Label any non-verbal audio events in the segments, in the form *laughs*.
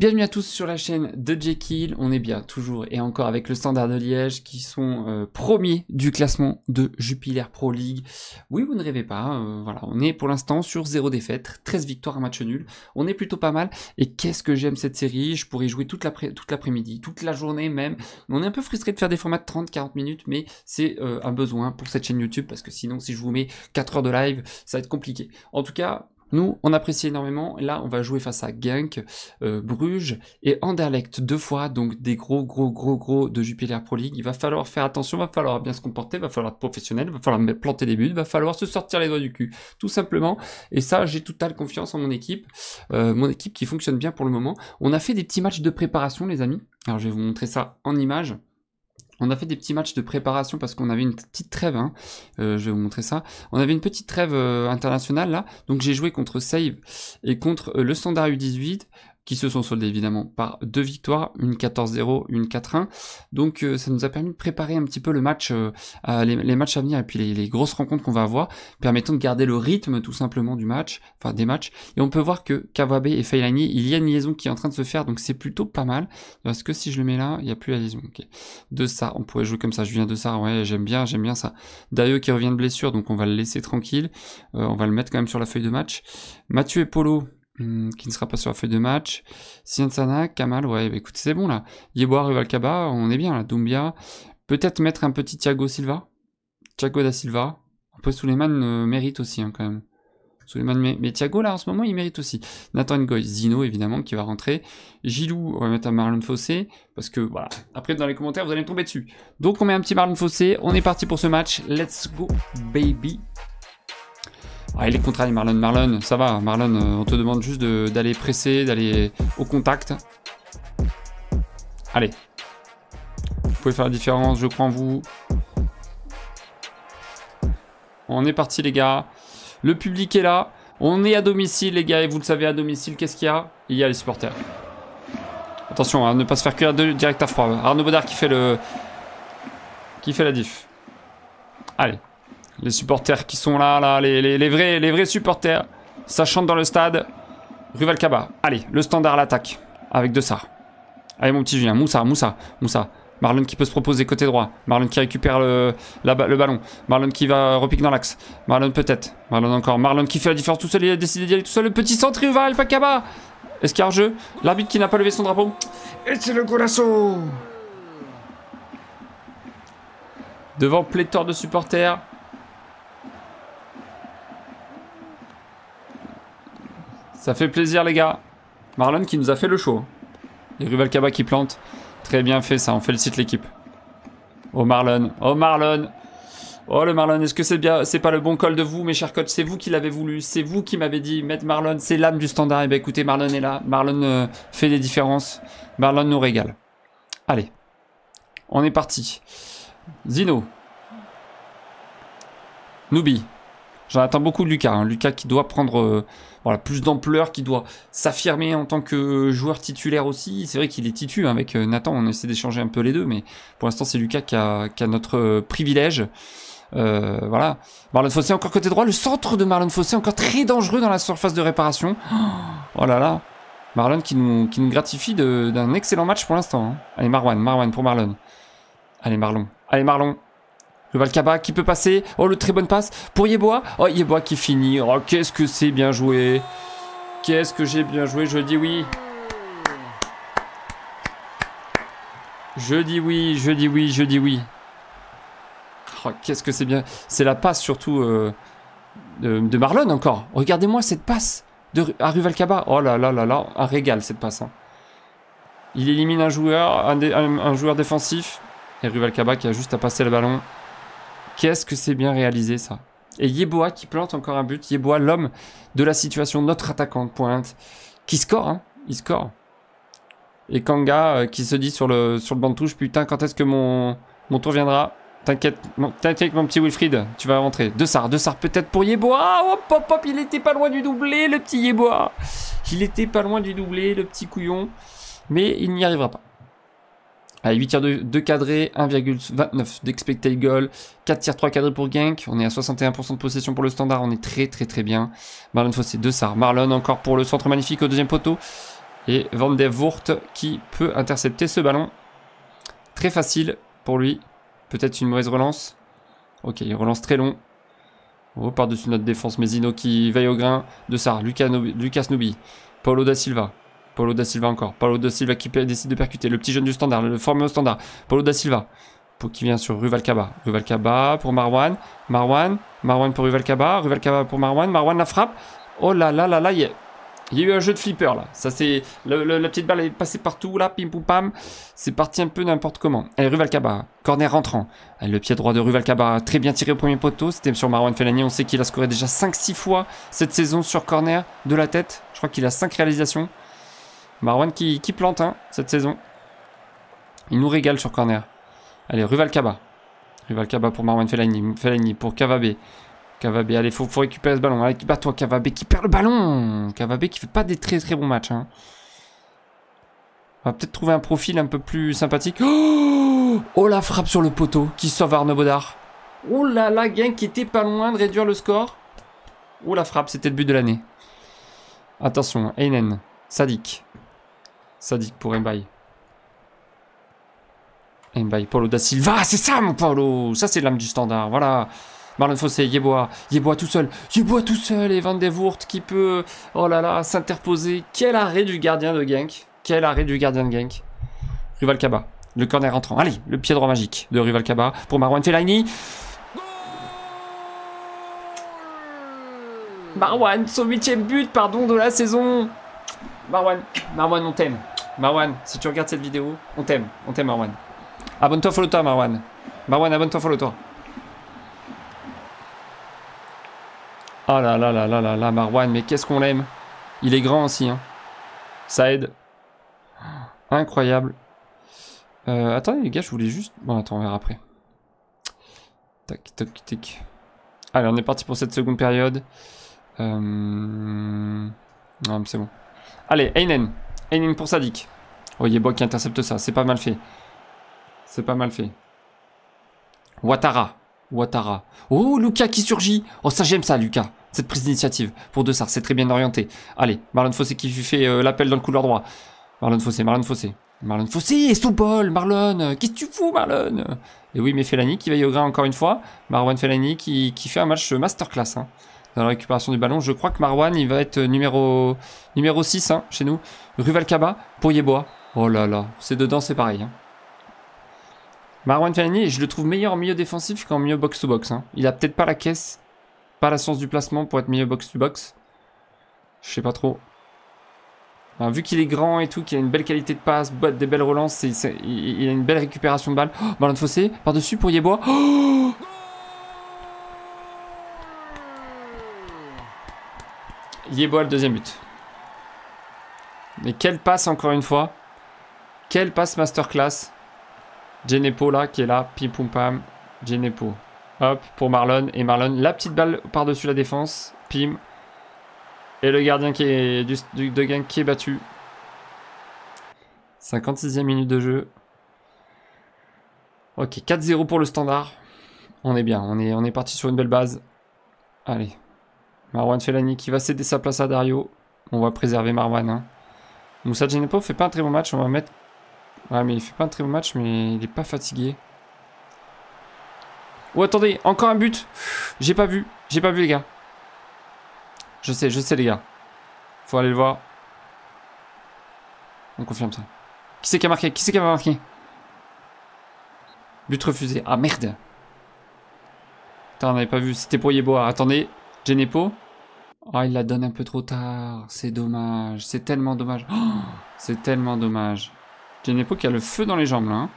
bienvenue à tous sur la chaîne de Jekyll. On est bien toujours et encore avec le Standard de Liège qui sont euh, premiers du classement de Jupiler Pro League. Oui, vous ne rêvez pas. Euh, voilà, on est pour l'instant sur 0 défaite, 13 victoires, un match nul. On est plutôt pas mal. Et qu'est-ce que j'aime cette série Je pourrais jouer toute l'après-midi, toute, la journée même. On est un peu frustré de faire des formats de 30-40 minutes, mais c'est euh, un besoin pour cette chaîne YouTube parce que sinon, si je vous mets 4 heures de live, ça va être compliqué. En tout cas, nous, on apprécie énormément. Là, on va jouer face à Gank, euh, Bruges et Anderlecht deux fois, donc des gros, gros, gros, gros de Jupiler Pro League. Il va falloir faire attention, Il va falloir bien se comporter, Il va falloir être professionnel, Il va falloir planter des buts, Il va falloir se sortir les doigts du cul, tout simplement. Et ça, j'ai totale confiance en mon équipe, euh, mon équipe qui fonctionne bien pour le moment. On a fait des petits matchs de préparation, les amis. Alors, je vais vous montrer ça en images. On a fait des petits matchs de préparation parce qu'on avait une petite trêve. Hein. Euh, je vais vous montrer ça. On avait une petite trêve euh, internationale là. Donc j'ai joué contre Save et contre euh, le Standard U18, qui se sont soldés évidemment par deux victoires, une 14-0, une 4-1. Donc euh, ça nous a permis de préparer un petit peu le match, euh, les, matchs à venir et puis les, grosses rencontres qu'on va avoir, permettant de garder le rythme tout simplement du match, enfin des matchs. Et on peut voir que Kawabe et Feilani, il y a une liaison qui est en train de se faire, donc c'est plutôt pas mal. Parce que si je le mets là, il n'y a plus la liaison. De ça, on pourrait jouer comme ça. Je viens de ça, ouais, j'aime bien, j'aime bien ça. Dario qui revient de blessure, donc on va le laisser tranquille. Euh, on va le mettre quand même sur la feuille de match. Mathieu et Polo, Hmm, qui ne sera pas sur la feuille de match. Sienzana, Kamal, ouais, bah, écoute, c'est bon là. Yeboah, Rivalcaba, on est bien là. Doumbia. Peut-être mettre un petit Thiago Silva. Thiago da Silva. un Suleiman euh, mérite aussi hein, quand même. Suleiman, mais, Thiago là en ce moment, il mérite aussi. Nathan Goy, Zino évidemment qui va rentrer. Gilou, on va mettre un Marlon Fossé. Parce que voilà, après dans les commentaires, vous allez me tomber dessus. Donc on met un petit Marlon Fossé. On est parti pour ce match. Let's go, baby. Ah, il est contre Marlon. Marlon, ça va. Marlon, euh, on te demande juste d'aller presser, d'aller au contact. Allez. Vous pouvez faire la différence, je prends vous. On est parti les gars. Le public est là. On est à domicile les gars et vous le savez à domicile, qu'est-ce qu'il y a Il y a les supporters. Attention, à hein, ne pas se faire cuire de, direct à froid. Arnaud Baudard qui fait le... qui fait la diff. Allez. Les supporters qui sont là, là, les, vrais, les vrais supporters. Ça chante dans le stade. Ruval Kaba. Allez, le standard l'attaque. Avec de ça. Allez, mon petit Julien. Moussa, Moussa, Moussa. Marlon qui peut se proposer côté droit. Marlon qui récupère le, ballon. Marlon qui va repique dans l'axe. Marlon peut-être. Marlon encore. Marlon qui fait la différence tout seul. Il a décidé d'y aller tout seul. Le petit centre, Rival Kaba. Est-ce qu'il y a un jeu L'arbitre qui n'a pas levé son drapeau. Et c'est le golasso Devant pléthore de supporters. Ça fait plaisir, les gars. Marlon qui nous a fait le show. rival hein. Rubalcaba qui plante. Très bien fait, ça. On félicite l'équipe. Oh, Marlon. Oh, Marlon. Oh, le Marlon. Est-ce que c'est bien C'est pas le bon col de vous, mes chers coachs. C'est vous qui l'avez voulu. C'est vous qui m'avez dit, mettre Marlon, c'est l'âme du standard. Et eh bien, écoutez, Marlon est là. Marlon euh, fait des différences. Marlon nous régale. Allez. On est parti. Zino. Nubi. J'en attends beaucoup de Lucas. Hein. Lucas qui doit prendre euh, voilà, plus d'ampleur, qui doit s'affirmer en tant que joueur titulaire aussi. C'est vrai qu'il est titu hein, avec euh, Nathan. On essaie d'échanger un peu les deux, mais pour l'instant, c'est Lucas qui a, notre euh, privilège. voilà. Marlon Fossé encore côté droit. Le centre de Marlon Fossé encore très dangereux dans la surface de réparation. *gasps* Oh là là. Marlon qui nous, gratifie d'un excellent match pour l'instant. Hein. Allez, Marwan. Marwan pour Marlon. Allez, Marlon. Allez, Marlon. Le qui peut passer. Oh, le très bonne passe pour Yeboa. Oh, Yebois qui finit. Oh, qu'est-ce que c'est bien joué. Qu'est-ce que j'ai bien joué. Je dis oui. Je dis oui, je dis oui, je dis oui. Oh, qu'est-ce que c'est bien. C'est la passe surtout euh, de, Marlon encore. Regardez-moi cette passe de, à Ruvalcaba. Oh là là là là, un régal cette passe. Hein. Il élimine un joueur, un, joueur défensif. Et Ruvalcaba qui a juste à passer le ballon. Qu'est-ce que c'est bien réalisé ça Et Yeboa qui plante encore un but. Yeboa, l'homme de la situation, notre attaquant de pointe, qui score, hein il score. Et Kanga euh, qui se dit sur le, sur le banc touche, putain, quand est-ce que mon, mon tour viendra T'inquiète, t'inquiète mon petit Wilfried, tu vas rentrer. De Sar, De Sar peut-être pour Yeboa. Hop, hop, hop, il était pas loin du doublé, le petit Yeboa. Il était pas loin du doublé, le petit couillon. Mais il n'y arrivera pas. Allez, 8 tiers de, 2 cadrés, 1,29 d'expected goal, 4 tiers 3 cadrés pour Gank. on est à 61% de possession pour le standard, on est très très très bien. Marlon Fossé, 2 Sar, Marlon encore pour le centre magnifique au deuxième poteau, et Van der Voort qui peut intercepter ce ballon. Très facile pour lui, peut-être une mauvaise relance. Ok, il relance très long. Oh, par-dessus notre défense, Mesino qui veille au grain, De Sar, Lucas, Lucas Nubi, Paulo da Silva, Paulo da Silva encore. Paulo da Silva qui décide de percuter. Le petit jeune du standard, le formé au standard. Paulo da Silva qui vient sur Ruvalcaba. Ruvalcaba pour Marwan. Marwan. Marwan pour Ruvalcaba. Ruvalcaba pour Marwan. Marwan la frappe. Oh là là là là, il y, a... y a eu un jeu de flipper là. Ça c'est la petite balle est passée partout là, pim pou pam. C'est parti un peu n'importe comment. Allez Ruvalcaba, corner rentrant. le pied droit de Ruvalcaba, très bien tiré au premier poteau. C'était sur Marwan Fellani. On sait qu'il a scoré déjà 5-6 fois cette saison sur corner de la tête. Je crois qu'il a 5 réalisations. Marwan qui, plante hein, cette saison. Il nous régale sur corner. Allez, rival Kaba. pour Marwan Fellaini. Fellaini pour Kavabé. Kavabé, allez, faut, faut récupérer ce ballon. Allez, bat toi Kavabé qui perd le ballon. Kavabé qui fait pas des très très bons matchs. Hein. On va peut-être trouver un profil un peu plus sympathique. Oh, oh la frappe sur le poteau qui sauve Arnaud Baudard. Oh la la, qui était pas loin de réduire le score. Oh la frappe, c'était le but de l'année. Attention, hein, Heinen, Sadik. Sadique pour Mbaï. Mbaï. Paulo da Silva, c'est ça mon Paulo Ça c'est l'âme du standard, voilà Marlon Fossé, Yeboa, Yeboa tout seul, Yeboa tout seul et Van qui peut, oh là là, s'interposer. Quel arrêt du gardien de Genk, quel arrêt du gardien de Genk. Rival Kaba, le corner rentrant, allez, le pied droit magique de Rival Kaba pour Marwan Fellaini. Marwan, son huitième but, pardon, de la saison Marwan, Marwan, on t'aime. Marwan, si tu regardes cette vidéo, on t'aime. On t'aime, Marwan. Abonne-toi, follow-toi, Marwan. Marwan, abonne-toi, follow-toi. Ah là là là là là là, Marwan, mais qu'est-ce qu'on l'aime. Il est grand aussi, hein. Ça aide. Incroyable. Euh, attendez, les gars, je voulais juste... Bon, attends, on verra après. Tac, tac, tac. Allez, on est parti pour cette seconde période. Euh, non, mais c'est bon. Allez, Einen. Einen pour Sadik. Oh, Bo qui intercepte ça. C'est pas mal fait. C'est pas mal fait. Ouattara. Ouattara. Oh, Lucas qui surgit. Oh, ça, j'aime ça, Lucas. Cette prise d'initiative pour De Sars, c'est très bien orienté. Allez, Marlon Fossé qui fait euh, l'appel dans le couloir droit. Marlon Fossé, Marlon Fossé. Marlon Fossé, sous bol, Marlon. Qu'est-ce que tu fous, Marlon Et oui, mais Fellaini qui va y au grain encore une fois. Marwan Fellaini qui, qui fait un match masterclass. Hein dans la récupération du ballon. Je crois que Marwan, il va être numéro, numéro 6 hein, chez nous. Ruvalcaba pour bois Oh là là, c'est dedans, c'est pareil. Hein. Marwan Fellaini, je le trouve meilleur en milieu défensif qu'en milieu box-to-box. Hein. Il a peut-être pas la caisse, pas la science du placement pour être milieu box-to-box. Je sais pas trop. vu qu'il est grand et tout, qu'il a une belle qualité de passe, des belles relances, il, a une belle récupération de balles Oh, ballon de fossé, par-dessus pour Yeboa. Oh Yeboah, le deuxième but. Mais quelle passe encore une fois. Quelle passe masterclass. Genepo là qui est là. Pim pum pam. Genepo. Hop pour Marlon. Et Marlon, la petite balle par-dessus la défense. Pim. Et le gardien qui est de gang qui est battu. 56e minute de jeu. Ok, 4-0 pour le standard. On est bien, on est, on est parti sur une belle base. Allez, Marwan Fellaini qui va céder sa place à Dario. On va préserver Marwan. Hein. Moussa Djenepo fait pas un très bon match. On va mettre. Ouais, mais il fait pas un très bon match, mais il est pas fatigué. Oh, attendez, encore un but. J'ai pas vu. J'ai pas vu, les gars. Je sais, je sais, les gars. Faut aller le voir. On confirme ça. Qui c'est qui a marqué Qui c'est qui a marqué But refusé. Ah merde Putain, on n'avait pas vu. C'était pour Yeboah. Attendez. Genepo Oh, il la donne un peu trop tard. C'est dommage. C'est tellement dommage. Oh, c'est tellement dommage. Genepo qui a le feu dans les jambes, là. Hein.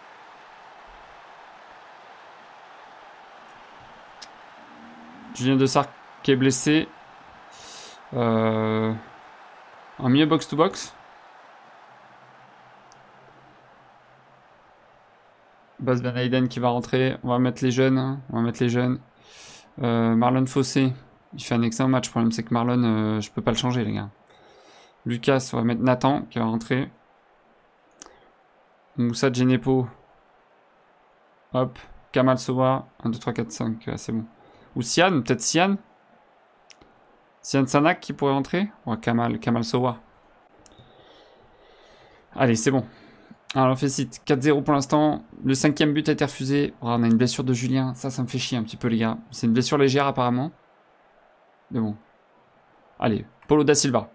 Julien de qui est blessé. Euh... Un mieux box-to-box. Buzz Van qui va rentrer. On va mettre les jeunes. Hein. On va mettre les jeunes. Euh, Marlon Fossé il fait un excellent match. Le problème, c'est que Marlon, euh, je peux pas le changer, les gars. Lucas, on va mettre Nathan qui va rentrer. Moussa Genepo. Hop. Kamal Sowa. 1, 2, 3, 4, 5. c'est bon. Ou Sian, peut-être Sian. Sian Sanak qui pourrait rentrer. Ouais, Kamal, Kamal Sowa. Allez, c'est bon. Alors, on fait site. 4-0 pour l'instant. Le cinquième but a été refusé. Oh, on a une blessure de Julien. Ça, ça me fait chier un petit peu, les gars. C'est une blessure légère, apparemment bon. Allez, Polo da Silva.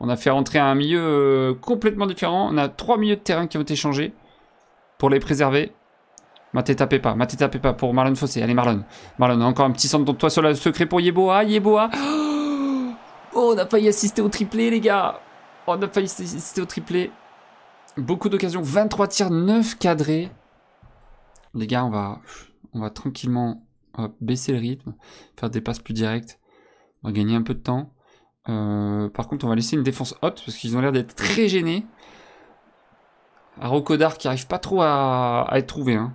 On a fait rentrer un milieu euh, complètement différent. On a trois milieux de terrain qui ont été changés pour les préserver. Mateta Pepa, Mateta Pepa pour Marlon Fossé. Allez Marlon, Marlon, encore un petit centre de toi sur le secret pour Yeboa, Yeboa. Oh, on a failli assister au triplé les gars. on a failli assister au triplé. Beaucoup d'occasions, 23 tirs, 9 cadrés. Les gars, on va, on va tranquillement baisser le rythme, faire des passes plus directes. On va gagner un peu de temps. Euh, par contre, on va laisser une défense haute parce qu'ils ont l'air d'être très gênés. Un Rocodar qui arrive pas trop à, être trouvé. Hein.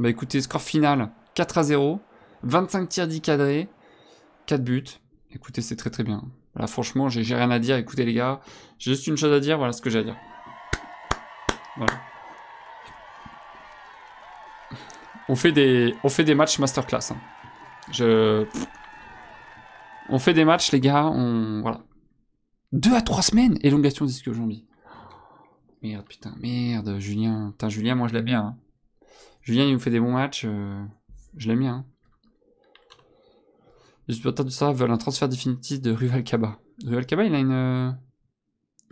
Bah écoutez, score final 4 à 0. 25 tirs 10 cadrés. 4 buts. Écoutez, c'est très très bien. Là franchement, j'ai rien à dire. Écoutez les gars, j'ai juste une chose à dire. Voilà ce que j'ai à dire. Voilà. On fait des, on fait des matchs masterclass. Hein. Je. On fait des matchs, les gars. On... Voilà. Deux à trois semaines Élongation disque aux aujourd'hui. Merde, putain, merde, Julien. Putain, Julien, moi, je l'aime bien. Hein. Julien, il nous fait des bons matchs. Euh, je l'aime bien. Hein. Les supporters de ça veulent un transfert définitif de Rival Kaba. Rival Kaba, il a une... Euh,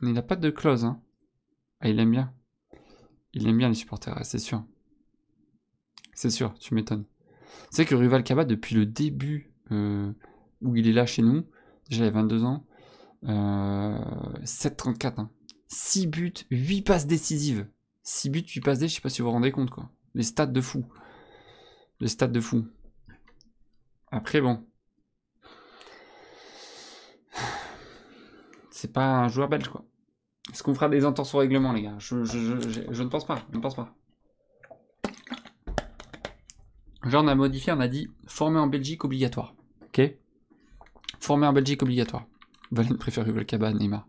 il n'a pas de clause, hein. Ah, il aime bien. Il aime bien les supporters, c'est sûr. C'est sûr, tu m'étonnes. C'est que Rival Kaba, depuis le début... Euh, où il est là chez nous, j'avais 22 ans, 7'34, 7 6 buts, 8 passes décisives. 6 buts, 8 passes décisives, je sais pas si vous vous rendez compte, quoi. Les stats de fou. Les stats de fou. Après, bon. C'est pas un joueur belge, quoi. Est-ce qu'on fera des entorses au règlement, les gars je, ne pense pas, je ne pense pas. Genre, on a modifié, on a dit formé en Belgique obligatoire. Ok Former en Belgique obligatoire. Valen préférée, Rubalcaba Neymar.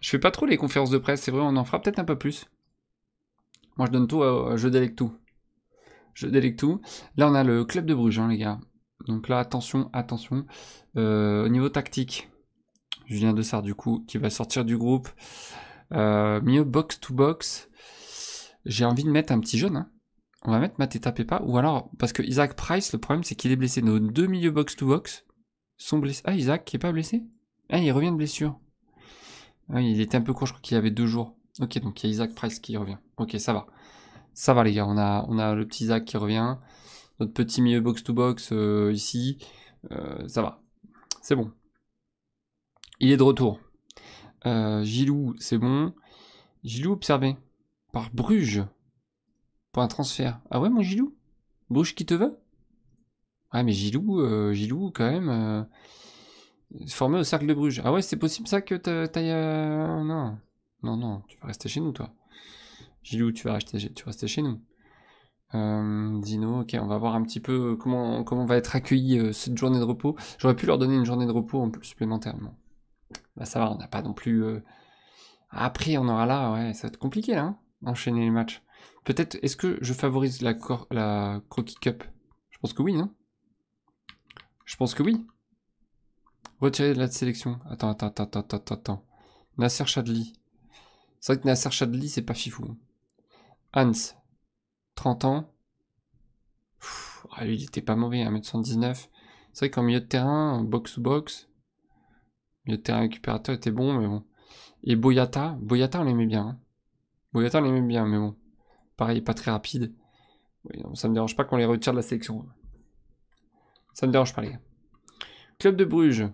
Je fais pas trop les conférences de presse, c'est vrai, on en fera peut-être un peu plus. Moi, je donne tout, euh, je délègue tout. Je délègue tout. Là, on a le club de Bruges, hein, les gars. Donc là, attention, attention. Euh, au niveau tactique, Julien Dessart, du coup, qui va sortir du groupe. Euh, mieux box to box. J'ai envie de mettre un petit jeune. Hein. On va mettre Mateta Pepa, ou alors, parce que Isaac Price, le problème c'est qu'il est blessé. Nos deux milieux box-to-box sont blessés. Ah, Isaac qui est pas blessé Ah, il revient de blessure. Ah, il était un peu court, je crois qu'il avait deux jours. Ok, donc il y a Isaac Price qui revient. Ok, ça va. Ça va les gars, on a, on a le petit Isaac qui revient. Notre petit milieu box-to-box euh, ici. Euh, ça va. C'est bon. Il est de retour. Euh, Gilou, c'est bon. Gilou observé par Bruges un transfert. Ah ouais, mon Gilou Bouche qui te veut Ouais, ah, mais Gilou, euh, Gilou, quand même. Euh, formé au cercle de Bruges. Ah ouais, c'est possible ça que tu Euh, non. Non, non, tu vas rester chez nous, toi. Gilou, tu vas rester, tu rester chez nous. Euh, Dino, ok, on va voir un petit peu comment, comment va être accueilli cette journée de repos. J'aurais pu leur donner une journée de repos en plus supplémentaire. Bon. Bah ça va, on n'a pas non plus. Ah, après, on aura là, ouais, ça va être compliqué là, hein, enchaîner les matchs. Peut-être, est-ce que je favorise la, Croquis Cup Je pense que oui, non Je pense que oui. Retirer de la sélection. Attends, attends, attends, attends, attends. attends. Nasser Chadli. C'est vrai que Nasser Chadli, c'est pas fifou. Hein. Hans, 30 ans. ah, lui, il était pas mauvais, 1m119. C'est vrai qu'en milieu de terrain, box ou box milieu de terrain récupérateur était bon, mais bon. Et Boyata, Boyata, on l'aimait bien. Hein. Boyata, on l'aimait bien, mais bon pareil, pas très rapide. Oui, ça me dérange pas qu'on les retire de la sélection. Ça me dérange pas, les gars. Club de Bruges.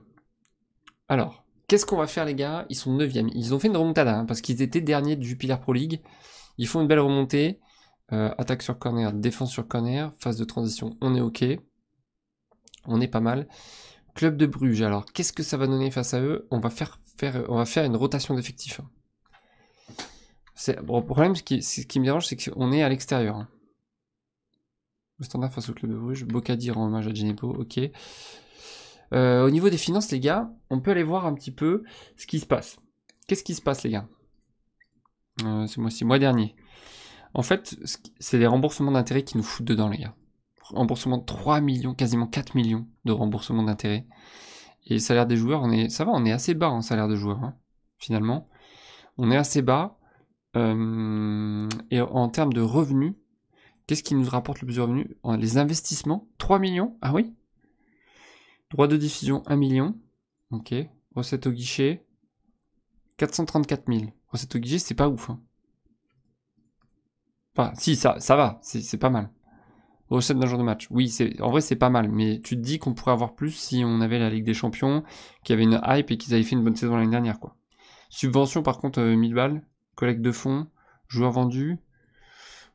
Alors, qu'est-ce qu'on va faire, les gars Ils sont 9 e Ils ont fait une remontada, hein, parce qu'ils étaient derniers de Jupiler Pro League. Ils font une belle remontée. Euh, attaque sur corner, défense sur corner, phase de transition, on est OK. On est pas mal. Club de Bruges, alors qu'est-ce que ça va donner face à eux on va faire, faire, on va faire une rotation d'effectifs. Hein le problème, ce qui, me dérange, c'est qu'on est à l'extérieur. Hein. Le standard face au club de Bruges. Bocadir en hommage à Genepo, ok. Euh, au niveau des finances, les gars, on peut aller voir un petit peu ce qui se passe. Qu'est-ce qui se passe, les gars C'est euh, Ce mois-ci, mois dernier. En fait, c'est les remboursements d'intérêts qui nous foutent dedans, les gars. Remboursement de 3 millions, quasiment 4 millions de remboursements d'intérêts. Et salaire des joueurs, on est, ça va, on est assez bas en hein, salaire de joueurs, hein, finalement. On est assez bas. Euh, et en termes de revenus, qu'est-ce qui nous rapporte le plus de revenus Les investissements, 3 millions, ah oui. Droit de diffusion, 1 million. Ok. Recette au guichet, 434 000. Recette au guichet, c'est pas ouf. Hein. Enfin, si, ça, ça va, c'est pas mal. Recette d'un jour de match. Oui, en vrai, c'est pas mal, mais tu te dis qu'on pourrait avoir plus si on avait la Ligue des Champions, qui avait une hype et qu'ils avaient fait une bonne saison l'année dernière, quoi. Subvention, par contre, 1000 euh, balles, collecte de fonds, joueurs vendus.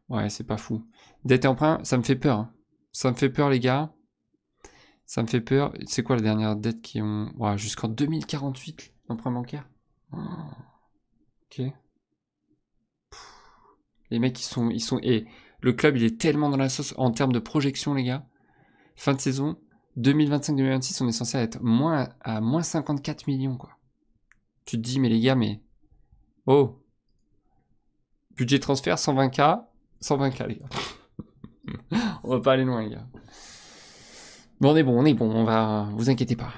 Ouais, c'est pas fou. Dette et emprunt, ça me fait peur. Hein. Ça me fait peur, les gars. Ça me fait peur. C'est quoi la dernière dette qui ont. jusqu'en 2048, l'emprunt bancaire. Ok. Les mecs, ils sont. Ils sont... Et le club, il est tellement dans la sauce en termes de projection, les gars. Fin de saison, 2025-2026, on est censé être moins à moins 54 millions, quoi. Tu te dis, mais les gars, mais. Oh, Budget transfert 120K. 120K, les gars. *laughs* on va pas aller loin, les gars. Bon, on est bon, on est bon, on va. Vous inquiétez pas.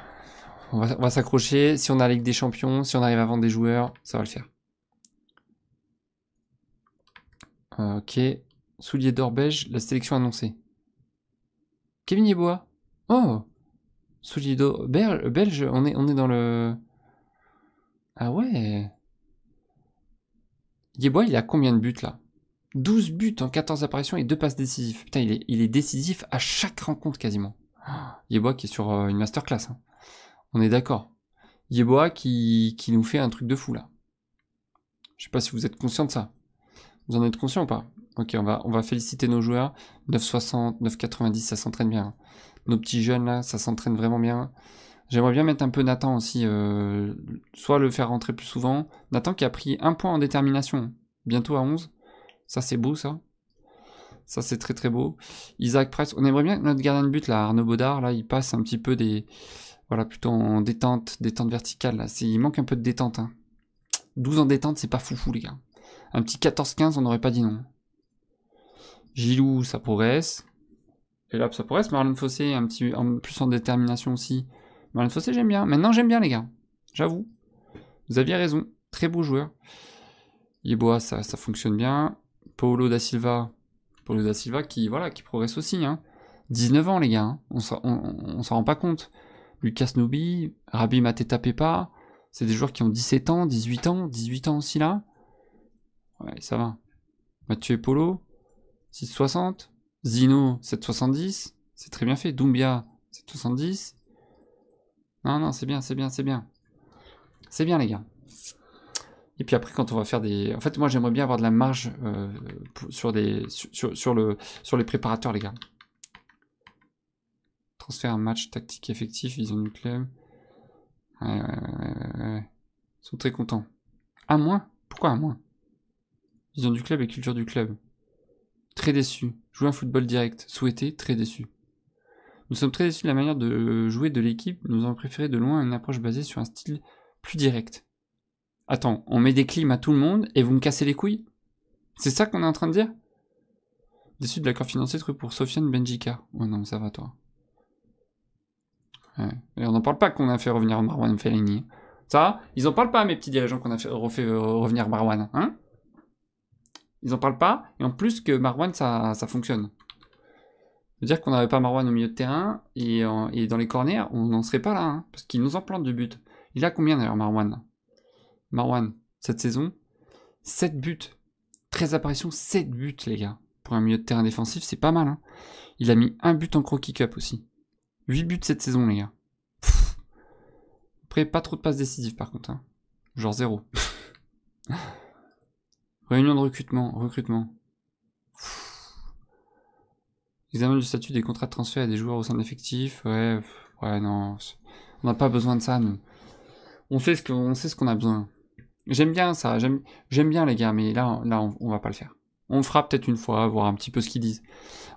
On va, s'accrocher. Si on a la Ligue des Champions, si on arrive à vendre des joueurs, ça va le faire. Euh, ok. Soulier d'or belge, la sélection annoncée. Kevin Bois. Oh Soulier d'or belge, on est, on est dans le. Ah ouais Yeboah, il a combien de buts là 12 buts en 14 apparitions et 2 passes décisives. Putain, il est, il est décisif à chaque rencontre quasiment. Yeboah *gasps* qui est sur euh, une masterclass. Hein. On est d'accord. Yeboah qui, nous fait un truc de fou là. Je sais pas si vous êtes conscient de ça. Vous en êtes conscient ou pas Ok, on va, on va féliciter nos joueurs. 9,60, 9,90, ça s'entraîne bien. Hein. Nos petits jeunes là, ça s'entraîne vraiment bien. J'aimerais bien mettre un peu Nathan aussi, euh, soit le faire rentrer plus souvent. Nathan qui a pris un point en détermination, bientôt à 11. Ça c'est beau ça. Ça c'est très très beau. Isaac Press, on aimerait bien que notre gardien de but, là, Arnaud Baudard, là, il passe un petit peu des... Voilà, plutôt en détente, détente verticale, là. Il manque un peu de détente. 12 en hein. détente, c'est pas foufou les gars. Un petit 14-15, on n'aurait pas dit non. Gilou, ça progresse. Et là, ça progresse. Marlon Fossé, un petit, en plus en détermination aussi j'aime bien. Maintenant, j'aime bien, les gars. J'avoue. Vous aviez raison. Très beau joueur. Iboa, ça, ça fonctionne bien. Paulo da Silva. Paulo da Silva qui, voilà, qui progresse aussi. 19 hein. ans, les gars. Hein. On On s'en rend pas compte. Lucas Nubi, Rabi Mateta Pepa. C'est des joueurs qui ont 17 ans, 18 ans, 18 ans aussi là. Ouais, ça va. Mathieu Polo, 6,60. Zino, 7,70. C'est très bien fait. Doumbia, 7,70. Non, non, c'est bien, c'est bien, c'est bien. C'est bien, les gars. Et puis après, quand on va faire des... En fait, moi, j'aimerais bien avoir de la marge euh, sur, des... sur, le... sur les préparateurs, les gars. Transfert, un match, tactique, effectif, vision du club. Ouais, Ils sont très contents. À moins Pourquoi à moins Vision du club et culture du club. Très déçu. Jouer un football direct. Souhaité, très déçu. Nous sommes très déçus de la manière de jouer de l'équipe, nous avons préféré de loin une approche basée sur un style plus direct. Attends, on met des clims à tout le monde et vous me cassez les couilles C'est ça qu'on est en train de dire Déçu de l'accord financier truc pour Sofiane Benjika. Ouais, non, ça va, toi. Et on n'en parle pas qu'on a fait revenir Marwan Fellini. Ça, ils n'en parlent pas, mes petits dirigeants, qu'on a fait, euh, revenir Marwan. Hein ils n'en parlent pas, et en plus que Marwan, ça fonctionne de dire qu'on n'avait pas Marwan au milieu de terrain et, dans les corners, on n'en serait pas là, hein, parce qu'il nous en plante du but. Il a combien d'ailleurs Marwan Marwan, cette saison, 7 buts. 13 apparitions, 7 buts les gars. Pour un milieu de terrain défensif, c'est pas mal. Hein. Il a mis un but en croquis cup aussi. 8 buts cette saison les gars. Après, pas trop de passes décisives par contre. Hein. Genre zéro. *laughs* Réunion de recrutement, recrutement. Examen du statut des contrats de transfert à des joueurs au sein de l'effectif. Ouais, ouais, non. On n'a pas besoin de ça, nous. On sait ce qu'on a besoin. J'aime bien ça, j'aime bien les gars, mais là, là on, va pas le faire. On fera peut-être une fois, voir un petit peu ce qu'ils disent.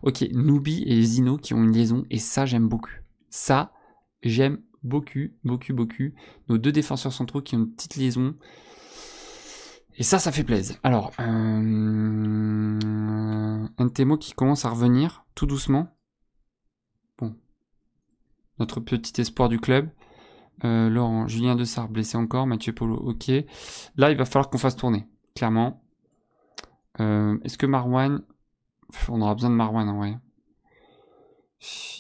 Ok, Nubi et Zino qui ont une liaison, et ça, j'aime beaucoup. Ça, j'aime beaucoup, beaucoup, beaucoup. Nos deux défenseurs centraux qui ont une petite liaison. Et ça, ça fait plaisir. Alors, euh... un Temo qui commence à revenir tout doucement. Bon. Notre petit espoir du club. Euh, Laurent, Julien Dessart blessé encore, Mathieu Polo, ok. Là, il va falloir qu'on fasse tourner, clairement. Euh, est-ce que Marwan... on aura besoin de Marwan, en vrai.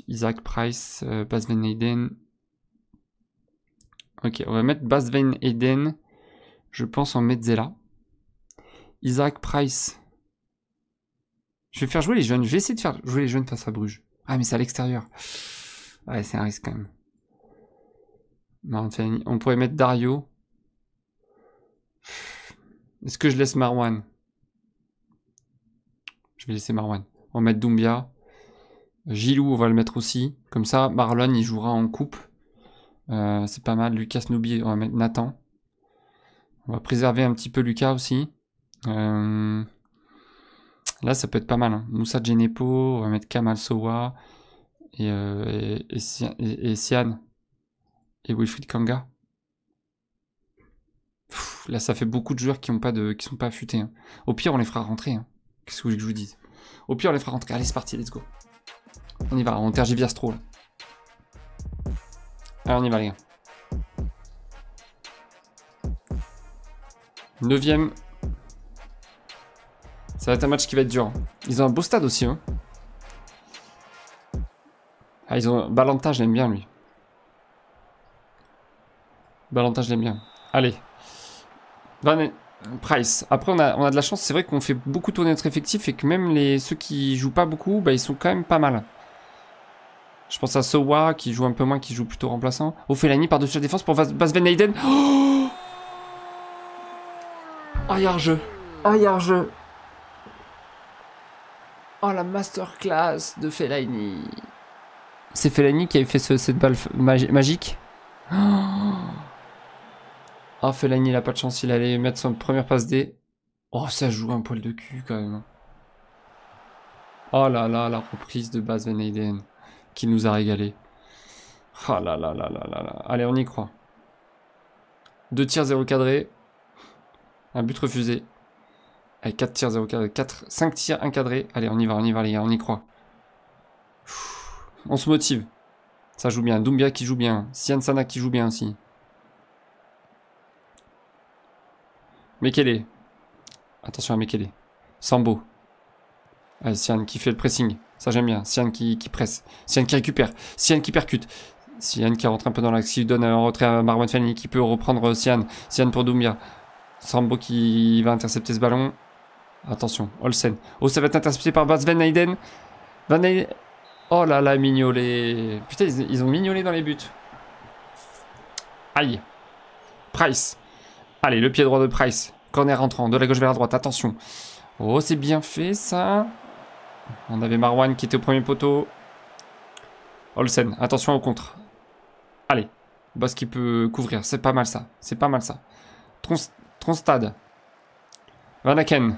Isaac Price, euh, Bas Van Hayden. Ok, on va mettre Bas Van Hayden, je pense, en Metzela. Isaac Price, je vais faire jouer les jeunes. Je vais essayer de faire jouer les jeunes face à Bruges. Ah, mais c'est à l'extérieur. Ouais, c'est un risque quand même. Bah, on pourrait mettre Dario. Est-ce que je laisse Marwan Je vais laisser Marwan. On va mettre Doumbia. Gilou, on va le mettre aussi. Comme ça, Marlon, il jouera en coupe. Euh, c'est pas mal. Lucas Nubi, on va mettre Nathan. On va préserver un petit peu Lucas aussi. Euh... Là, ça peut être pas mal. Hein. Moussa Genepo, on va mettre Kamal Sowa et, euh, et, et, Sian et Wilfried Kanga. là, ça fait beaucoup de joueurs qui ont pas de, qui sont pas affûtés. Hein. Au pire, on les fera rentrer. Hein. Qu'est-ce que je vous dise Au pire, on les fera rentrer. Allez, c'est parti, let's go. On y va, on tergiverse trop. Allez, on y va, les gars. Neuvième ça va être un match qui va être dur. Hein. Ils ont un beau stade aussi. Hein. Ah, ils ont... Balanta, je l'aime bien, lui. Balanta, je l'aime bien. Allez. Price. Après, on a, on a de la chance. C'est vrai qu'on fait beaucoup tourner notre effectif et que même les, ceux qui jouent pas beaucoup, bah, ils sont quand même pas mal. Je pense à Sowa qui joue un peu moins, qui joue plutôt remplaçant. Ophelani par-dessus la défense pour Bas Van Hayden. Oh Ah, il y a jeu. Ah, il y a jeu. Oh, la masterclass de Fellaini. C'est Fellaini qui avait fait cette balle magique. Oh, oh Fellaini, il a pas de chance. Il allait mettre son première passe D. Oh, ça joue un poil de cul quand même. Hein. Oh là là, la reprise de base Van qui nous a régalé. oh là là là là là là. Allez, on y croit. Deux tirs zéro cadré. Un but refusé. Allez, 4 tirs, 0, 4, 5 tirs, 1 Allez, on y va, on y va, les gars, on y croit. On se motive. Ça joue bien. Doumbia qui joue bien. Sian Sana qui joue bien aussi. Mekele. Attention à Mekele. Sambo. Allez, Sian qui fait le pressing. Ça, j'aime bien. Sian qui, presse. Sian qui récupère. Sian qui percute. Sian qui rentre un peu dans l'axe, Il donne un retrait à Marwan Fanny. qui peut reprendre Sian. Sian pour Doumbia. Sambo qui va intercepter ce ballon. Attention, Olsen. Oh, ça va être intercepté par Bas Van Hayden. Van Hayden. Oh là là, mignolé. Putain, ils, ont mignolé dans les buts. Aïe. Price. Allez, le pied droit de Price. Corner rentrant, de la gauche vers la droite, attention. Oh, c'est bien fait ça. On avait Marwan qui était au premier poteau. Olsen, attention au contre. Allez, Boss qui peut couvrir, c'est pas mal ça. C'est pas mal ça. Tronstad. Vanaken.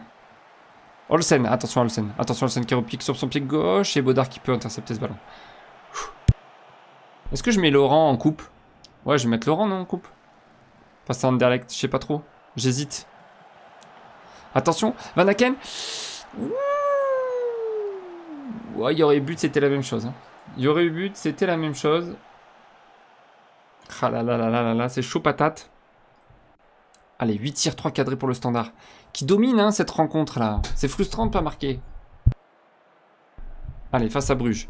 Olsen, attention Olsen. Attention Olsen qui repique sur son pied gauche et Baudard qui peut intercepter ce ballon. Est-ce que je mets Laurent en coupe Ouais, je vais mettre Laurent non, en coupe. Passer direct, je sais pas trop. J'hésite. Attention, Van Aken. Ouais, il y aurait eu but, c'était la même chose. Hein. Il y aurait eu but, c'était la même chose. Ah là c'est chaud patate. Allez, 8 tirs, 3 cadrés pour le standard. Qui domine hein, cette rencontre là. C'est frustrant de pas marquer. Allez, face à Bruges.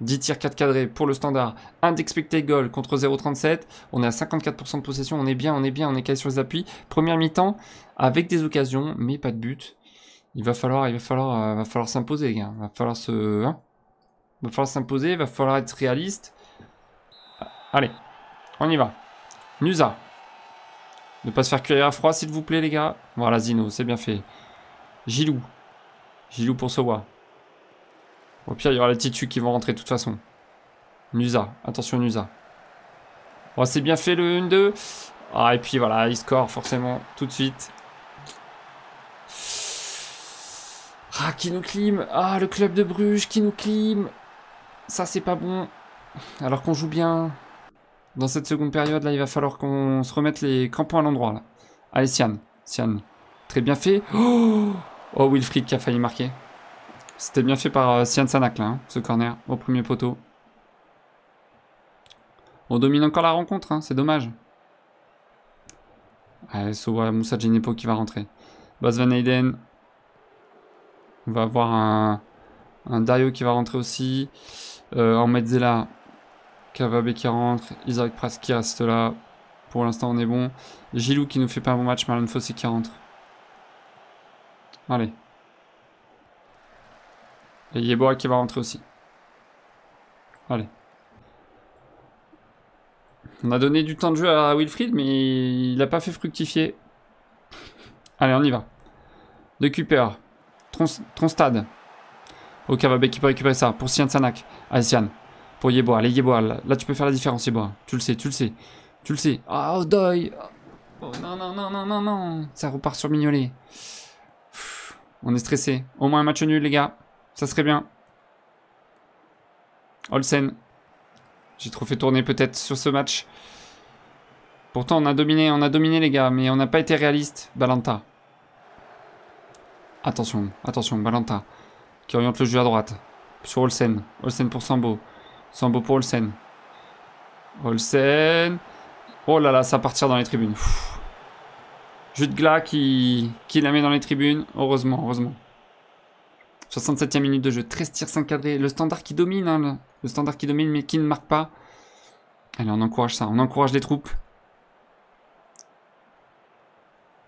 10 tirs, 4 cadrés pour le standard. 1 d'expected goal contre 0,37. On est à 54% de possession. On est bien, on est bien, on est calé sur les appuis. Première mi-temps avec des occasions, mais pas de but. Il va falloir, il va falloir, euh, va falloir s'imposer, les gars. Il va falloir se, il hein. va falloir s'imposer, il va falloir être réaliste. Allez, on y va. Nusa, ne pas se faire cuire à froid, s'il vous plaît, les gars. Voilà, Zino, c'est bien fait. Gilou. Gilou pour Sowa. Au pire, il y aura les titus qui vont rentrer de toute façon. Nusa. Attention, Nusa. Bon, c'est bien fait le 1-2. Ah, et puis voilà, il score forcément tout de suite. Ah, qui nous clime. Ah, le club de Bruges qui nous clime. Ça, c'est pas bon. Alors qu'on joue bien. Dans cette seconde période, là, il va falloir qu'on se remette les crampons à l'endroit, Allez, Sian. Sian. Très bien fait. *gasps* Oh, Willfried qui a failli marquer. C'était bien fait par euh, Sian Sanak, là, hein, ce corner, au premier poteau. On domine encore la rencontre, hein, c'est dommage. Allez, Sauva Moussa Genepo qui va rentrer. Bas Van Aiden. On va avoir un, Dario qui va rentrer aussi. Euh, en Metzela. Kavabé qui rentre, Isaac Pras qui reste là. Pour l'instant, on est bon. Gilou qui nous fait pas un bon match, Marlon Fossé qui rentre. Allez. Et Yeboa qui va rentrer aussi. Allez. On a donné du temps de jeu à Wilfried, mais il n'a pas fait fructifier. Allez, on y va. De Cooper. Tronstad. Kavabé qui peut récupérer ça pour Sian Sanak. Allez, Sian. Pour Yeboah, allez Yeboah, là, tu peux faire la différence, Yeboah. Tu le sais, tu le sais. Tu le sais. Ah, oh, deuil Oh non, non, non, non, non, non Ça repart sur Mignolet. on est stressé. Au moins un match nul, les gars. Ça serait bien. Olsen. J'ai trop fait tourner peut-être sur ce match. Pourtant, on a dominé, on a dominé les gars, mais on n'a pas été réaliste. Balanta. Attention, attention, Balanta. Qui oriente le jeu à droite. Sur Olsen. Olsen pour Sambo beau pour Olsen. Olsen. Oh là là, ça partir dans les tribunes. Juste Gla qui, qui la met dans les tribunes. Heureusement, heureusement. 67e minute de jeu. 13 tirs 5 cadrés. Le standard qui domine. Hein, le, standard qui domine mais qui ne marque pas. Allez, on encourage ça. On encourage les troupes.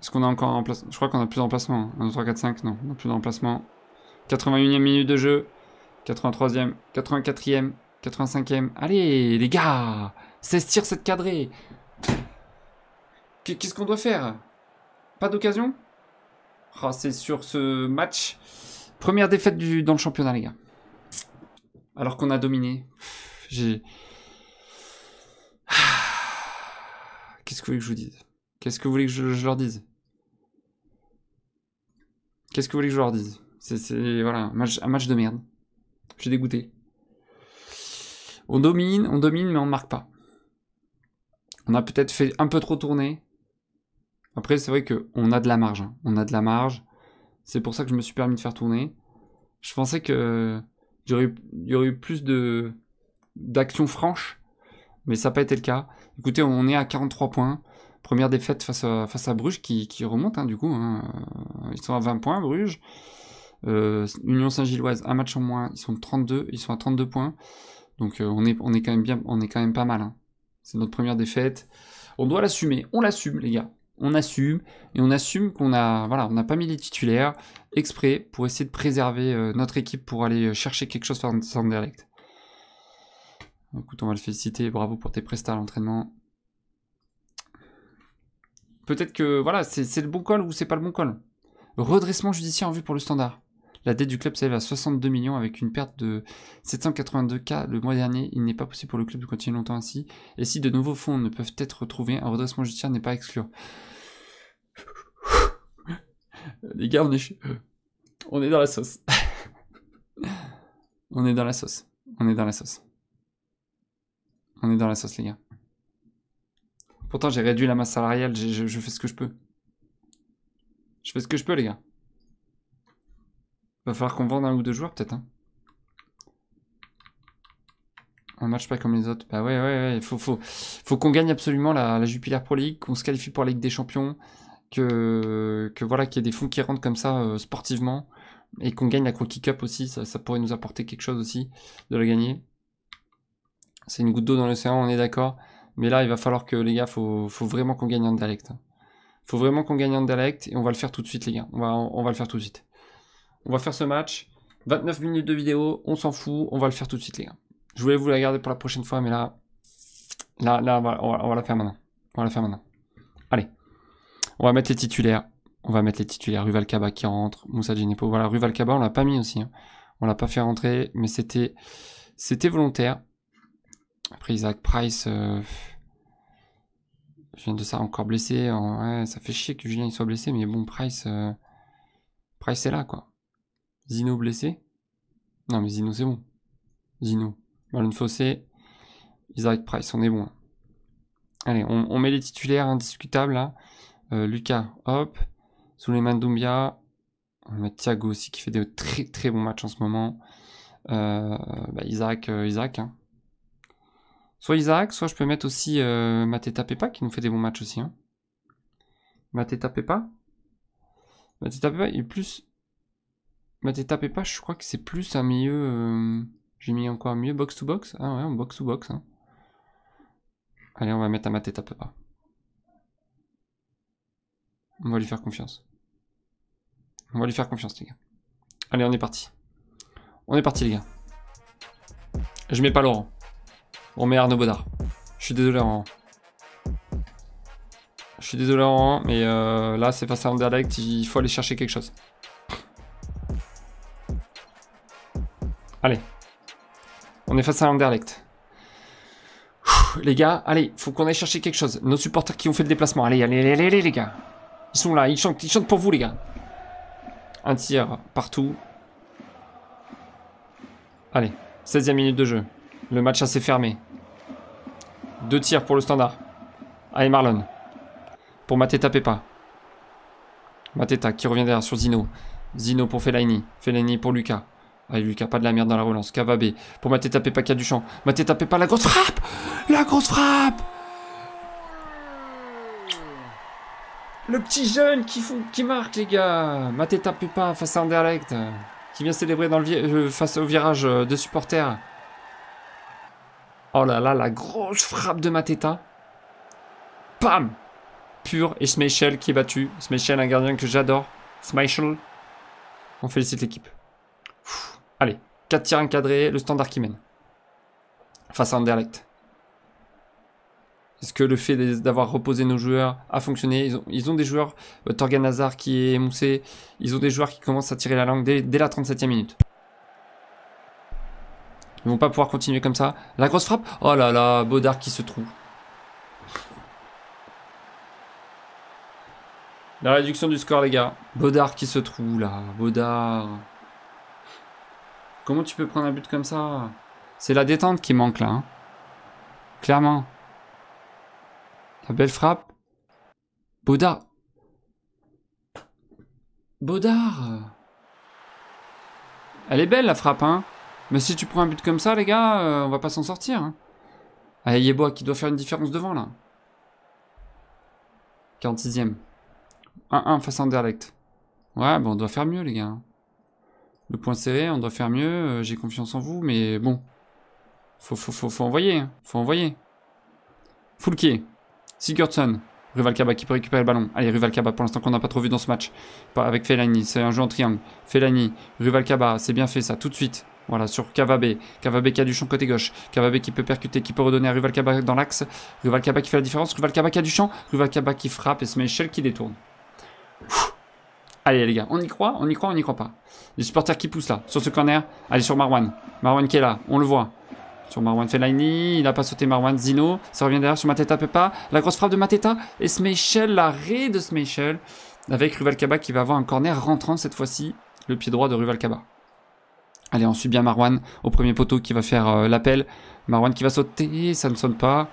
Est-ce qu'on a encore un emplacement Je crois qu'on a plus d'emplacement. 1, 2, 3, 4, 5. Non, on n'a plus d'emplacement. 81e minute de jeu. 83e. 84e. 85 ème Allez, les gars 16 tirs, 7 cadrés Qu'est-ce qu'on doit faire Pas d'occasion ah, C'est sur ce match. Première défaite dans le championnat, les gars. Alors qu'on a dominé. Ah, qu'est-ce que vous voulez que je vous dise Qu'est-ce que vous voulez que je, leur dise Qu'est-ce que vous voulez que je leur dise C'est... Voilà, un match, un match de merde. Je suis dégoûté. On domine, on domine, mais on ne marque pas. On a peut-être fait un peu trop tourner. Après, c'est vrai qu'on a de la marge. Hein. On a de la marge. C'est pour ça que je me suis permis de faire tourner. Je pensais que j'aurais y aurait eu plus de d'actions franches, mais ça n'a pas été le cas. Écoutez, on est à 43 points. Première défaite face à, Bruges qui, remonte, hein, du coup. Hein. Ils sont à 20 points, Bruges. Euh, Union Saint-Gilloise, un match en moins. Ils sont 32, ils sont à 32 points. Donc euh, on, est, on, est, quand même bien, on est quand même pas mal. Hein. C'est notre première défaite. On doit l'assumer. On l'assume, les gars. On assume. Et on assume qu'on a, voilà, on n'a pas mis les titulaires exprès pour essayer de préserver euh, notre équipe pour aller euh, chercher quelque chose sur direct. Écoute, on va le féliciter. Bravo pour tes prestats à l'entraînement. Peut-être que, voilà, c'est le bon col ou c'est pas le bon col. Redressement judiciaire en vue pour le standard. La dette du club s'élève à 62 millions avec une perte de 782K le mois dernier. Il n'est pas possible pour le club de continuer longtemps ainsi. Et si de nouveaux fonds ne peuvent être retrouvés, un redressement judiciaire n'est pas exclu. *laughs* Les gars, on est, on est dans la sauce. *laughs* on est dans la sauce. On est dans la sauce. On est dans la sauce, les gars. Pourtant, j'ai réduit la masse salariale, je fais ce que je peux. Je fais ce que je peux, les gars. Va falloir qu'on vende un ou deux joueurs peut-être. Hein. On marche pas comme les autres. Bah ouais, ouais, ouais. Faut, faut, qu'on gagne absolument la, la Jupiler Pro League, qu'on se qualifie pour la Ligue des Champions, que, que voilà, qu'il y ait des fonds qui rentrent comme ça euh, sportivement et qu'on gagne la Croquis Cup aussi. Ça, pourrait nous apporter quelque chose aussi de la gagner. C'est une goutte d'eau dans l'océan, on est d'accord. Mais là, il va falloir que les gars, faut, faut vraiment qu'on gagne en Il Faut vraiment qu'on gagne en dialecte et on va le faire tout de suite, les gars. on va le faire tout de suite on va faire ce match. 29 minutes de vidéo, on s'en fout, on va le faire tout de suite, les gars. Je voulais vous la garder pour la prochaine fois, mais là, là, là, on va, la faire maintenant. On va la faire maintenant. Allez, on va mettre les titulaires. On va mettre les titulaires. Ruval Kaba qui rentre, Moussa Ginepo. Voilà, Ruval Kaba, on l'a pas mis aussi. On hein. On l'a pas fait rentrer, mais c'était, c'était volontaire. Après Isaac Price, euh, je viens de ça encore blessé. Ouais, ça fait chier que Julien soit blessé, mais bon Price, euh, Price est là quoi. Zino blessé Non, mais Zino, c'est bon. Zino. Malone Fossé, Isaac Price, on est bon. Hein. Allez, on, met les titulaires indiscutables, là. Euh, Lucas, hop. Souleymane Doumbia. On va Thiago aussi, qui fait des très très bons matchs en ce moment. Euh, bah, Isaac, euh, Isaac. Hein. Soit Isaac, soit je peux mettre aussi Mateta Pepa, qui nous fait des bons matchs aussi. Hein. Mateta Pepa Mateta Pepa, il est plus bah t'es pas, je crois que c'est plus un milieu... Euh, j'ai mis encore mieux box to box Ah ouais, box to box. Hein. Allez, on va mettre à maté tape pas. On va lui faire confiance. On va lui faire confiance, les gars. Allez, on est parti. On est parti, les gars. Je mets pas Laurent. On met Arnaud Baudard. Je suis désolé, en Je suis désolé, en mais euh, là, c'est face à direct Il faut aller chercher quelque chose. Allez. On est face à Anderlecht. les gars, allez, faut qu'on aille chercher quelque chose. Nos supporters qui ont fait le déplacement. Allez, allez, allez, allez, les gars. Ils sont là, ils chantent, ils chantent pour vous, les gars. Un tir partout. Allez, 16 e minute de jeu. Le match assez fermé. Deux tirs pour le standard. Allez, Marlon. Pour Mateta Pepa. Mateta qui revient derrière sur Zino. Zino pour Fellaini. Fellaini pour Lucas. Ah, Lucas, pas de la merde dans la relance. Kvabé. Pour Maté tapé pas a du champ. Maté tapé pas la grosse frappe La grosse frappe Le petit jeune qui, qui marque, les gars Maté tapé pas face à Anderlecht. Euh, qui vient célébrer dans le euh, face au virage euh, de supporters. Oh là là, la grosse frappe de Mateta. Pam Pur et Smeichel qui est battu. Smeichel, un gardien que j'adore. Smeichel. On félicite l'équipe. Allez, 4 tirs encadrés, le standard qui mène. Face à Anderlecht. Est-ce que le fait d'avoir reposé nos joueurs a fonctionné ils ont, des joueurs, euh, Torgan Hazard qui est moussé, ils ont des joueurs qui commencent à tirer la langue dès, la 37e minute. Ils vont pas pouvoir continuer comme ça. La grosse frappe Oh là là, Baudard qui se trouve. La réduction du score, les gars. Baudard qui se trouve là. Baudard. Comment tu peux prendre un but comme ça C'est la détente qui manque là. Hein. Clairement. La belle frappe. Baudard. Baudard. Elle est belle la frappe, hein. Mais si tu prends un but comme ça, les gars, euh, on va pas s'en sortir. Hein. Allez, qui doit faire une différence devant là. 46ème. 1-1 face à Anderlecht. Ouais, bon, on doit faire mieux, les gars. Hein. Le point serré, on doit faire mieux, euh, j'ai confiance en vous, mais bon. Faut, faut, faut, envoyer, hein. faut envoyer. Foulquier, Sigurdsson, Ruvalkaba qui peut récupérer le ballon. Allez, Ruvalkaba, pour l'instant qu'on n'a pas trop vu dans ce match. Pas avec Fellani, c'est un jeu en triangle. Fellaini, Ruvalkaba, c'est bien fait ça, tout de suite. Voilà, sur Cavabé. Cavabé qui a du champ côté gauche. Cavabé qui peut percuter, qui peut redonner à Ruvalkaba dans l'axe. Ruvalkaba qui fait la différence. Ruvalkaba qui a du champ. Ruvalkaba qui frappe et Michel qui détourne. Allez les gars, on y croit, on y croit, on y croit pas. Les supporters qui poussent là, sur ce corner. Allez sur Marwan. Marwan qui est là, on le voit. Sur Marwan Fellaini, il n'a pas sauté Marwan Zino. Ça revient derrière sur Mateta Pepa. La grosse frappe de Mateta. Et Smeichel, l'arrêt de Smeichel. Avec Ruval qui va avoir un corner rentrant cette fois-ci. Le pied droit de Ruval Allez, on suit bien Marwan au premier poteau qui va faire euh, l'appel. Marwan qui va sauter, ça ne sonne pas.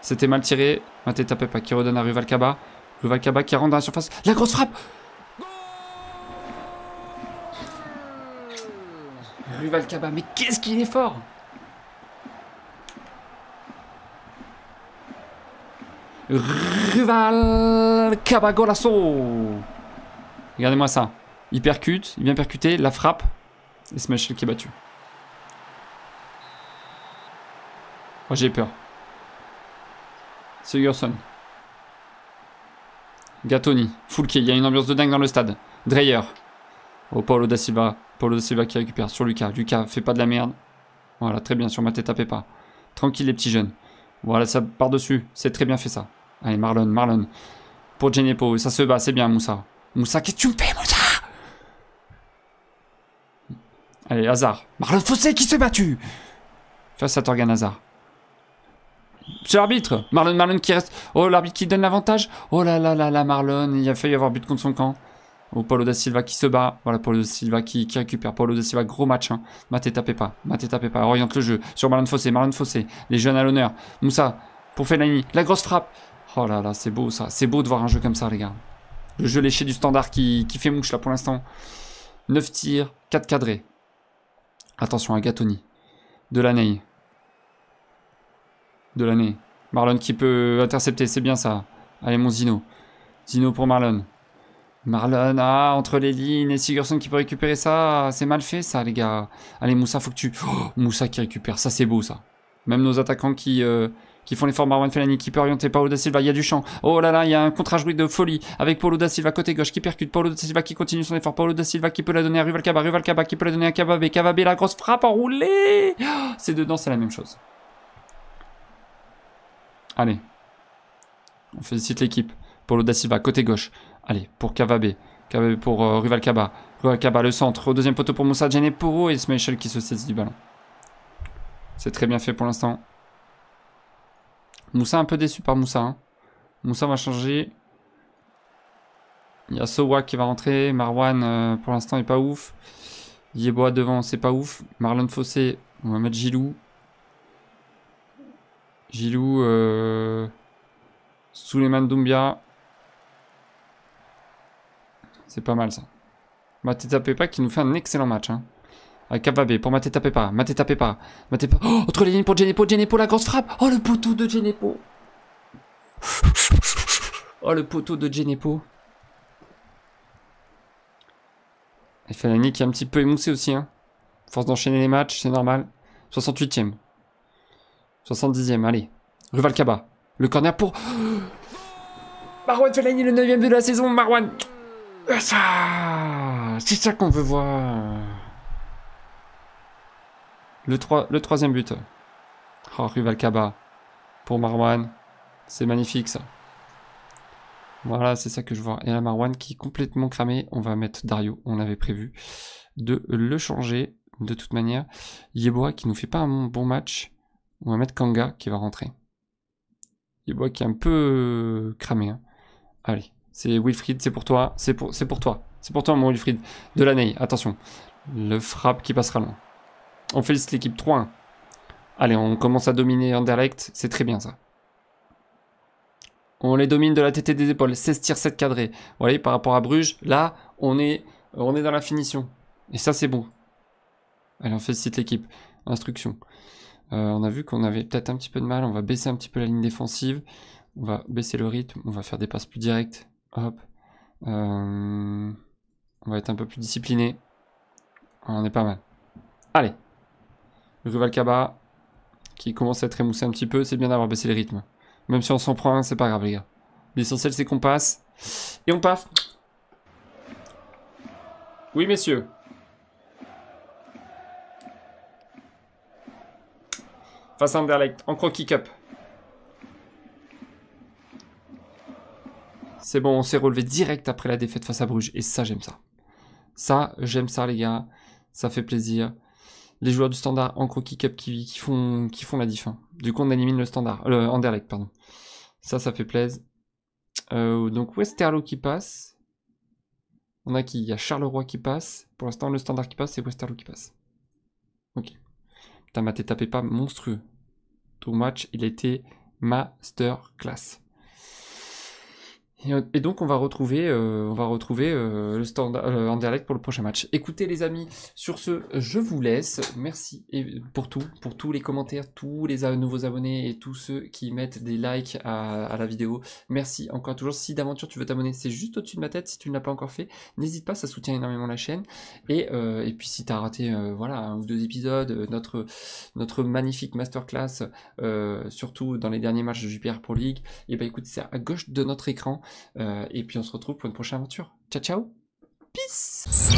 C'était mal tiré. Mateta Pepa qui redonne à Ruval Kaba. qui rentre dans la surface. La grosse frappe Ruval mais qu'est-ce qu'il est fort Ruval Golasso Regardez-moi ça. Il percute, il vient percuter, la frappe, et smash qui est battu. Oh, j'ai peur. Gatoni. Gattoni. key, il y a une ambiance de dingue dans le stade. Dreyer. Oh, Paulo da Silva. Paulo Silva qui récupère sur Lucas. Lucas, fais pas de la merde. Voilà, très bien, sur ma tête, tapez pas. Tranquille les petits jeunes. Voilà, ça par-dessus. C'est très bien fait ça. Allez, Marlon, Marlon. Pour Genepo, ça se bat, c'est bien Moussa. Moussa, qu'est-ce que tu me fais, Moussa Allez, hasard Marlon Fossé qui s'est battu Face à Torgan Hazard. C'est l'arbitre Marlon, Marlon qui reste. Oh, l'arbitre qui donne l'avantage. Oh là là là là, Marlon, il a failli avoir but contre son camp. Oh, Paulo da Silva qui se bat. Voilà, Paulo da Silva qui, récupère. Paulo da Silva, gros match. Maté, tapez hein. pas. Maté, tapez pas. Oriente le jeu sur Marlon Fossé. Marlon Fossé. Les jeunes à l'honneur. Moussa pour Fellaini. La grosse frappe. Oh là là, c'est beau ça. C'est beau de voir un jeu comme ça, les gars. Le jeu léché du standard qui, qui fait mouche là pour l'instant. 9 tirs, 4 cadrés. Attention à Gatoni. De l'année. De l'année. Marlon qui peut intercepter, c'est bien ça. Allez, mon Zino. Zino pour Marlon. Marlon, ah, entre les lignes, et Sigurdsson qui peut récupérer ça. C'est mal fait, ça, les gars. Allez, Moussa, faut que tu... Oh, Moussa qui récupère, ça, c'est beau, ça. Même nos attaquants qui... Euh, qui font l'effort Marwan Fellani qui peut orienter Paolo da Silva, il y a du champ. Oh là là, il y a un contre joué de folie avec Paulo da Silva côté gauche qui percute, Paulo da Silva qui continue son effort, Paulo da Silva qui peut la donner à Ruvalcaba, Ruvalcaba qui peut la donner à Kababé, Kababé la grosse frappe enroulée oh, C'est dedans, c'est la même chose. Allez, on félicite l'équipe. Paulo da Silva côté gauche, Allez, pour Kavabé. Kavabé pour euh, Rival Kaba, le centre. deuxième poteau pour Moussa Djane Poro et Sméchel qui se saisit du ballon. C'est très bien fait pour l'instant. Moussa un peu déçu par Moussa. Hein. Moussa va changer. Il y a Sowa qui va rentrer. Marwan, euh, pour l'instant, est pas ouf. Yeboa devant, c'est pas ouf. Marlon Fossé, on va mettre Gilou. Gilou, euh... Souleymane Doumbia. C'est pas mal ça. Mateta Pepa qui nous fait un excellent match. Hein. Avec Ababé pour Mateta Pepa. Mateta Pepa. Mateta... Oh, entre les lignes pour Genepo. Genepo, la grosse frappe. Oh, le poteau de Genepo. Oh, le poteau de Genepo. Et Falani qui est un petit peu émoussé aussi. Hein. Force d'enchaîner les matchs, c'est normal. 68ème. 70ème, allez. Rival Kaba. Le corner pour... *gasps* Marwan Fellaini, le 9ème de la saison. Marwan ah, ça C'est ça qu'on veut voir. Le, le troisième but. Oh, Rival Pour Marwan. C'est magnifique ça. Voilà, c'est ça que je vois. Et la Marwan qui est complètement cramé. On va mettre Dario, on avait prévu de le changer de toute manière. Yeboa qui nous fait pas un bon match. On va mettre Kanga qui va rentrer. Yeboa qui est un peu euh, cramé. Hein. Allez, c'est Wilfried, c'est pour toi, c'est pour, c'est pour toi, c'est pour toi mon Wilfried. De l'année, attention. Le frappe qui passera loin. On félicite l'équipe 3-1. Allez, on commence à dominer en direct. c'est très bien ça. On les domine de la tête et des épaules, 16 tirs, 7 cadrés. Vous voyez, par rapport à Bruges, là, on est, on est dans la finition. Et ça, c'est bon. Allez, on félicite l'équipe. Instruction. Euh, on a vu qu'on avait peut-être un petit peu de mal, on va baisser un petit peu la ligne défensive, on va baisser le rythme, on va faire des passes plus directes. Hop. Euh, on va être un peu plus discipliné. On est pas mal. Allez. Le Kaba qui commence à être émoussé un petit peu. C'est bien d'avoir baissé les rythmes. Même si on s'en prend un, c'est pas grave, les gars. L'essentiel, c'est qu'on passe. Et on passe. Oui, messieurs. Face à Anderlecht, en kick cup. C'est bon, on s'est relevé direct après la défaite face à Bruges. Et ça, j'aime ça. Ça, j'aime ça, les gars. Ça fait plaisir. Les joueurs du standard en croquis cap qui, font, qui font la diff. Hein. Du coup, on élimine le standard. Le euh, Anderlecht, pardon. Ça, ça fait plaisir. Euh, donc, Westerlo qui passe. On a qui Il y a Charleroi qui passe. Pour l'instant, le standard qui passe, c'est Westerlo qui passe. Ok. T'as ma tapé pas monstrueux. Ton match, il était master class. Euh, et, donc on va retrouver, euh, on va retrouver euh, le standard en direct pour le prochain match. Écoutez les amis, sur ce, je vous laisse. Merci pour tout, pour tous les commentaires, tous les nouveaux abonnés et tous ceux qui mettent des likes à, la vidéo. Merci encore toujours. Si d'aventure tu veux t'abonner, c'est juste au-dessus de ma tête. Si tu ne l'as pas encore fait, n'hésite pas, ça soutient énormément la chaîne. Et, puis si tu as raté voilà, un ou deux épisodes, notre, notre magnifique masterclass, surtout dans les derniers matchs de JPR Pro League, et eh ben, écoute, c'est à gauche de notre écran. Euh, et puis on se retrouve pour une prochaine aventure. Ciao ciao. Peace